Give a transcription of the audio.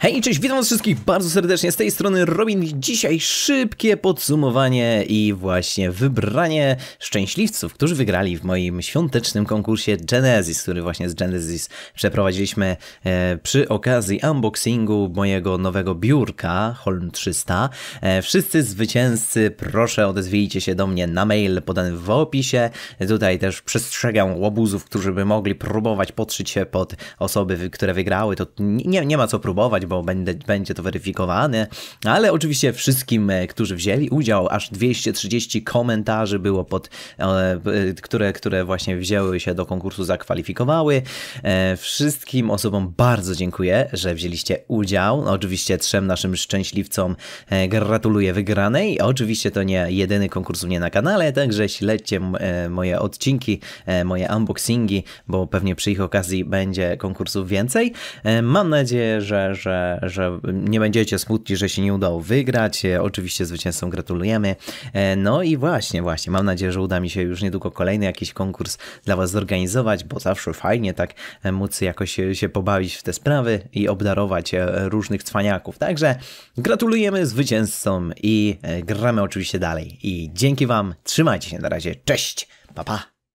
Hej, cześć, witam was wszystkich bardzo serdecznie, z tej strony Robin. Dzisiaj szybkie podsumowanie i właśnie wybranie szczęśliwców, którzy wygrali w moim świątecznym konkursie Genesis, który właśnie z Genesis przeprowadziliśmy e, przy okazji unboxingu mojego nowego biurka Holm 300. E, wszyscy zwycięzcy, proszę odezwijcie się do mnie na mail podany w opisie. Tutaj też przestrzegam łobuzów, którzy by mogli próbować podszyć się pod osoby, które wygrały. To nie, nie ma co próbować, bo będę, będzie to weryfikowane, ale oczywiście wszystkim, e, którzy wzięli udział, aż 230 komentarzy było pod, e, e, które, które właśnie wzięły się do konkursu, zakwalifikowały. Wszystkim osobom bardzo dziękuję, że wzięliście udział. No, oczywiście trzem naszym szczęśliwcom gratuluję wygranej. Oczywiście to nie jedyny konkurs mnie na kanale, także śledźcie moje odcinki, moje unboxingi, bo pewnie przy ich okazji będzie konkursów więcej. Mam nadzieję, że, że że, nie będziecie smutni, że się nie udało wygrać. E, oczywiście zwycięzcom gratulujemy. E, no i właśnie, właśnie, mam nadzieję, że uda mi się już niedługo kolejny jakiś konkurs dla Was zorganizować, bo zawsze fajnie tak e, móc jakoś się pobawić w te sprawy i obdarować różnych cwaniaków. Także gratulujemy zwycięzcom i gramy oczywiście dalej. I dzięki Wam, trzymajcie się na razie, cześć, pa pa!